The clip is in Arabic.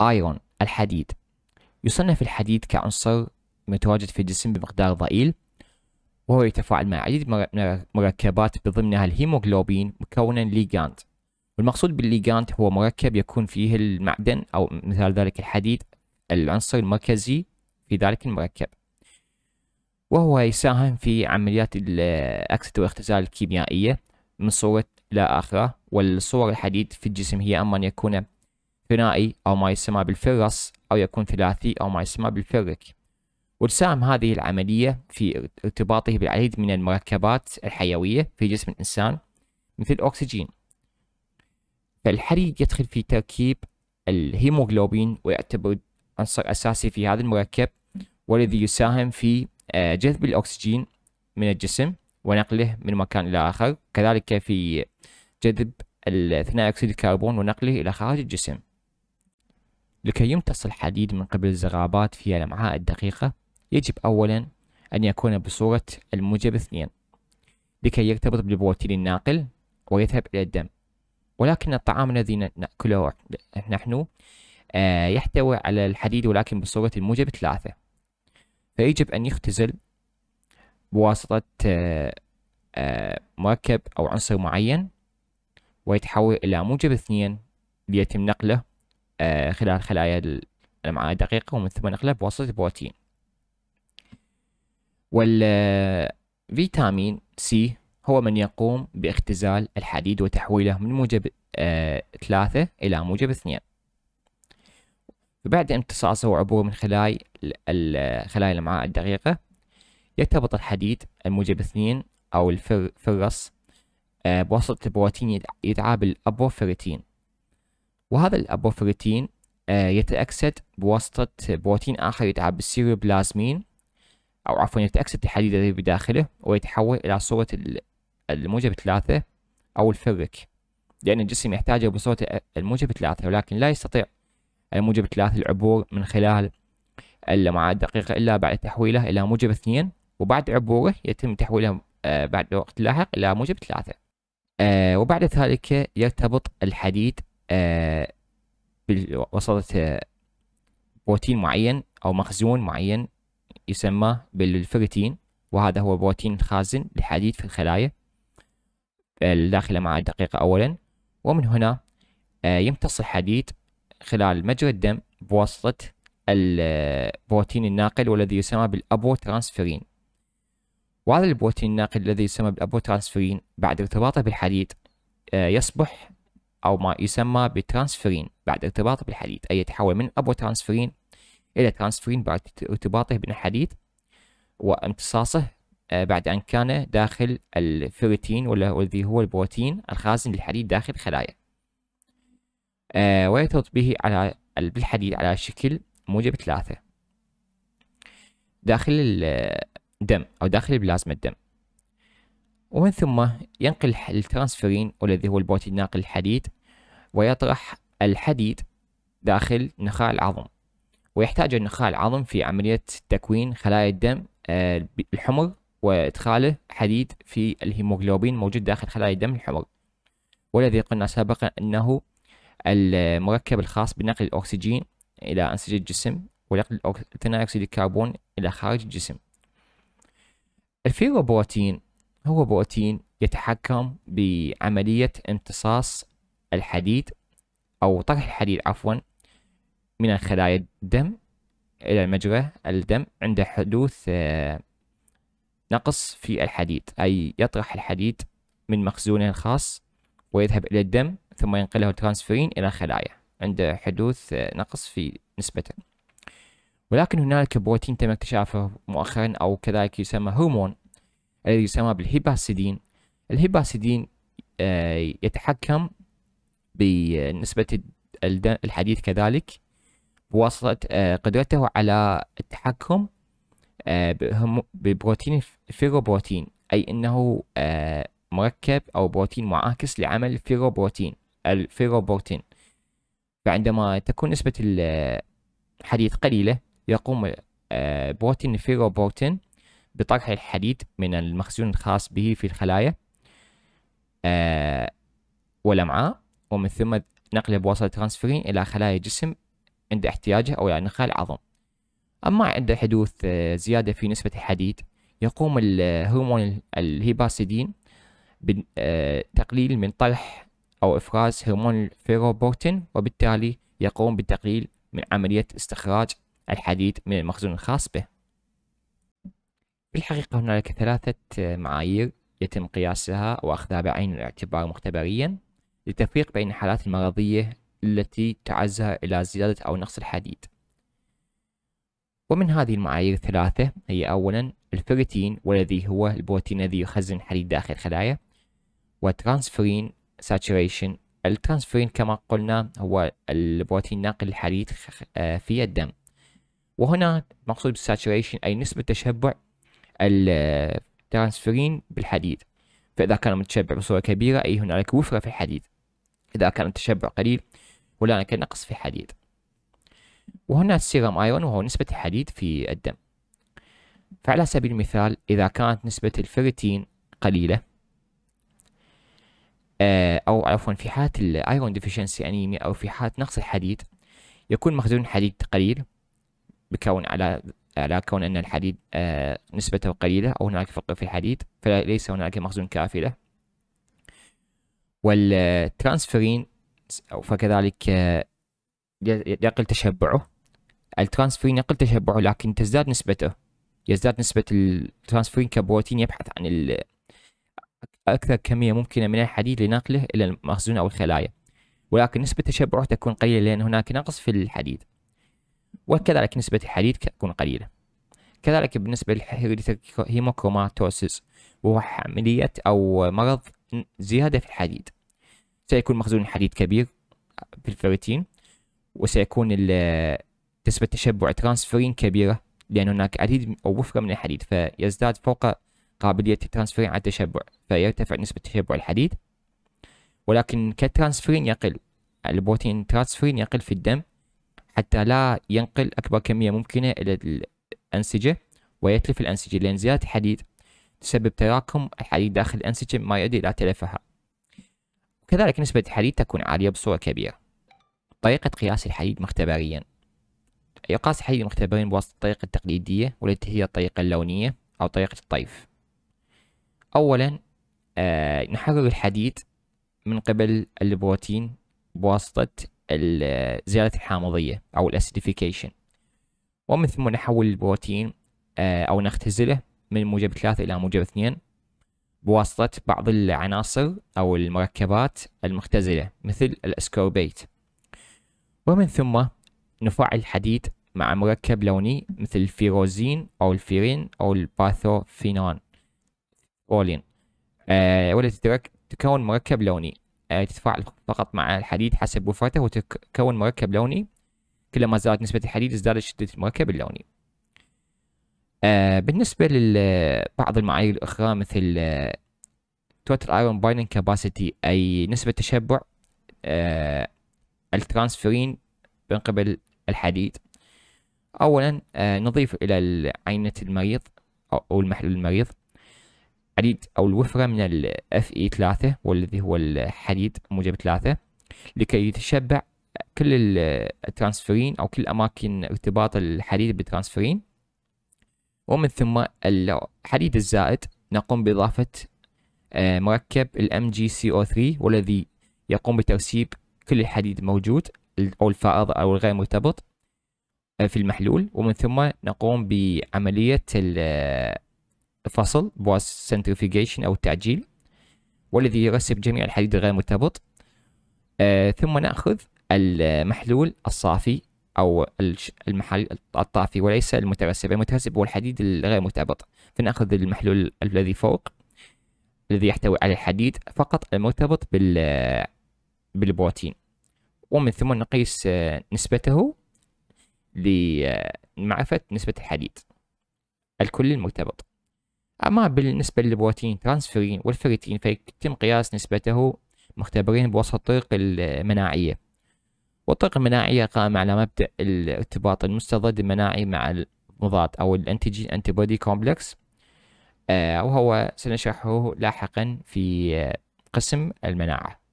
ايرون الحديد يصنف الحديد كعنصر متواجد في الجسم بمقدار ضئيل وهو يتفاعل مع عديد من المركبات بضمنها الهيموغلوبين مكونا ليجاند والمقصود بالليجاند هو مركب يكون فيه المعدن أو مثال ذلك الحديد العنصر المركزي في ذلك المركب وهو يساهم في عمليات الأكسدة والاختزال الكيميائية من صورة إلى آخرة والصور الحديد في الجسم هي أما أن يكون ثنائي أو ما يسمى بالفرس أو يكون ثلاثي أو ما يسمى بالفرك وتساهم هذه العملية في ارتباطه بالعديد من المركبات الحيوية في جسم الإنسان مثل الأكسجين فالحريق يدخل في تركيب الهيموغلوبين ويعتبر عنصر أساسي في هذا المركب والذي يساهم في آه، جذب الأكسجين من الجسم ونقله من مكان إلى آخر كذلك في جذب ثاني أكسيد الكربون ونقله إلى خارج الجسم لكي يمتص الحديد من قبل الزغابات في الأمعاء الدقيقة يجب أولا أن يكون بصورة الموجب اثنين لكي يرتبط بالبروتين الناقل ويذهب إلى الدم ولكن الطعام الذي نأكله نحن آه، يحتوي على الحديد ولكن بصورة الموجب ثلاثة فيجب أن يختزل بواسطة آه، آه، مركب أو عنصر معين ويتحول إلى موجب اثنين ليتم نقله آه، خلال خلايا الأمعاء الدقيقة ومن ثم نقلب بواسطة البروتين والفيتامين سي هو من يقوم باختزال الحديد وتحويله من موجب آه، ثلاثة إلى موجب اثنين بعد امتصاصه وعبوره من خلايا خلايا الأمعاء الدقيقة يرتبط الحديد الموجب اثنين أو الفرص آه، بواسطة البروتين يدعى بالأبوفريتين وهذا الأبوفريتين آه، يتأكسد بواسطة بروتين آخر يدعى بالسيروبلازمين أو عفوا يتأكسد الحديد الذي بداخله ويتحول إلى صورة الموجب ثلاثة أو الفرك لأن الجسم يحتاجه بصورة الموجب ثلاثة ولكن لا يستطيع الموجب ثلاثة العبور من خلال اللمعات الدقيقة إلا بعد تحويله إلى موجب اثنين وبعد عبوره يتم تحويله آه، بعد وقت لاحق إلى موجب ثلاثة آه، وبعد ذلك يرتبط الحديد آه، وصلت آه، بروتين معين أو مخزون معين يسمى بالفريتين وهذا هو بروتين خازن للحديد في الخلايا آه، الداخلة مع الدقيقة أولا ومن هنا يمتص الحديد خلال مجرى الدم بواسطة البروتين الناقل والذي يسمى بالأبو ترانسفيرين وهذا البروتين الناقل الذي يسمى بالأبو ترانسفيرين بعد ارتباطه بالحديد يصبح أو ما يسمى بالترانسفيرين بعد ارتباطه بالحديد أي يتحول من أبو ترانسفيرين إلى ترانسفيرين بعد ارتباطه بالحديد وامتصاصه آه، بعد أن كان داخل الفيروتين والذي هو البروتين الخازن للحديد داخل الخلايا آه، ويرتبط به على بالحديد على شكل موجب ثلاثة داخل الدم أو داخل بلازما الدم ومن ثم ينقل الترانسفيرين والذي هو البروتين الناقل الحديد ويطرح الحديد داخل نخاع العظم ويحتاج النخاع العظم في عملية تكوين خلايا الدم آه، الحمر وإدخاله حديد في الهيموغلوبين موجود داخل خلايا الدم الحمر والذي قلنا سابقا أنه المركب الخاص بنقل الأكسجين إلى أنسجة الجسم ونقل ثاني أكسيد الكربون إلى خارج الجسم الفيروبروتين هو بروتين يتحكم بعملية امتصاص الحديد أو طرح الحديد عفوا من خلايا الدم إلى مجرى الدم عند حدوث آه، نقص في الحديد أي يطرح الحديد من مخزونه الخاص ويذهب إلى الدم ثم ينقله الترانسفيرين إلى الخلايا عند حدوث آه، نقص في نسبته ولكن هنالك بروتين تم اكتشافه مؤخرا أو كذلك يسمى هرمون الذي يسمى بالهيباسيدين الهيباسيدين آه، يتحكم بنسبة الحديد كذلك بواسطة آه، قدرته على التحكم آه، ببروتين الفيروبروتين أي أنه مركب أو بروتين معاكس لعمل الفيروبروتين الفيروبروتين فعندما تكون نسبة الحديد قليلة يقوم بروتين الفيروبروتين بطرح الحديد من المخزون الخاص به في الخلايا آه والأمعاء ومن ثم نقله بواسطة ترانسفيرين إلى خلايا الجسم عند احتياجه أو إلى يعني نخاع العظم أما عند حدوث آه، زيادة في نسبة الحديد يقوم الهرمون الهيباسيدين بتقليل آه، من طرح أو إفراز هرمون الفيروبورتين وبالتالي يقوم بالتقليل من عملية استخراج الحديد من المخزون الخاص به في الحقيقة هنالك ثلاثة معايير يتم قياسها وأخذها بعين الاعتبار مختبريا للتفريق بين الحالات المرضية التي تعزها إلى زيادة أو نقص الحديد ومن هذه المعايير الثلاثة هي أولا الفيريتين والذي هو البروتين الذي يخزن الحديد داخل الخلايا وترانسفرين ساتوريشن الترانسفرين كما قلنا هو البروتين ناقل الحديد آه، في الدم وهنا مقصود بالساتوريشن أي نسبة تشبع الترانسفيرين بالحديد فإذا كان متشبع بصورة كبيرة أي هنالك وفرة في الحديد إذا كان التشبع قليل هنالك نقص في الحديد وهنا السيرم ايرون وهو نسبة الحديد في الدم فعلى سبيل المثال إذا كانت نسبة الفيرتين قليلة آه، أو عفوا في حالة الايرون ديفيشنسي أنيميا يعني أو في حالة نقص الحديد يكون مخزون الحديد قليل بكون على على كون أن الحديد آه، نسبته قليلة أو هناك فقر في الحديد فليس هناك مخزون كافي له والترانسفيرين فكذلك آه، يقل تشبعه الترانسفيرين يقل تشبعه لكن تزداد نسبته يزداد نسبة الترانسفيرين كبروتين يبحث عن أكثر كمية ممكنة من الحديد لنقله إلى المخزون أو الخلايا ولكن نسبة تشبعه تكون قليلة لأن هناك نقص في الحديد وكذلك نسبة الحديد تكون قليلة كذلك بالنسبة للهيموكوماتوسيس وهو عملية أو مرض زيادة في الحديد سيكون مخزون الحديد كبير في الفيروتين وسيكون نسبة تشبع ترانسفرين كبيرة لأن هناك عديد أو وفرة من الحديد فيزداد فوق قابلية الترانسفرين على التشبع فيرتفع نسبة تشبع الحديد ولكن كترانسفرين يقل البروتين ترانسفرين يقل في الدم حتى لا ينقل أكبر كمية ممكنة إلى الأنسجة ويتلف الأنسجة لأن زيادة الحديد تسبب تراكم الحديد داخل الأنسجة ما يؤدي إلى تلفها وكذلك نسبة الحديد تكون عالية بصورة كبيرة طريقة قياس الحديد مختبريا يقاس الحديد مختبريا بواسطة الطريقة التقليدية والتي هي الطريقة اللونية أو طريقة الطيف أولا آه نحرر الحديد من قبل البروتين بواسطة زيادة الحامضية أو الأسيديفيكيشن ومن ثم نحول البروتين آه، أو نختزله من موجب ثلاثة إلى موجب اثنين بواسطة بعض العناصر أو المركبات المختزلة مثل الأسكوربيت ومن ثم نفعل الحديد مع مركب لوني مثل الفيروزين أو الفيرين أو الباثوفينون أولين آه تترك تكون مركب لوني آه، تتفاعل فقط مع الحديد حسب وفرته وتكون مركب لوني كلما زادت نسبة الحديد ازدادت شدة المركب اللوني آه، بالنسبة لبعض المعايير الأخرى مثل توتال ايرون بايننج كاباسيتي أي نسبة تشبع آه، الترانسفيرين من قبل الحديد أولا نضيف إلى عينة المريض أو المحلول المريض الحديد أو الوفرة من ال Fe3 والذي هو الحديد موجب 3 لكي يتشبع كل الترانسفيرين أو كل أماكن ارتباط الحديد بالترانسفيرين ومن ثم الحديد الزائد نقوم بإضافة آه، مركب ام جي سي او 3 والذي يقوم بترسيب كل الحديد الموجود او الفائض او الغير مرتبط آه، في المحلول ومن ثم نقوم بعملية فصل والسنترفيجيشن أو التعجيل والذي يرسب جميع الحديد الغير مرتبط آه ثم نأخذ المحلول الصافي أو المحلول الطافي وليس المترسب المترسب هو الحديد الغير مرتبط فنأخذ المحلول الذي فوق الذي يحتوي على الحديد فقط المرتبط بال بالبروتين ومن ثم نقيس آه، نسبته لمعرفة نسبة الحديد الكل المرتبط أما بالنسبة للبروتين ترانسفيرين والفريتين فيتم قياس نسبته مختبرين بوسط الطرق المناعية والطرق المناعية قائمة على مبدأ الارتباط المستضد المناعي مع المضاد أو الأنتيجين أنتيبودي آه، كومبلكس وهو سنشرحه لاحقا في قسم المناعة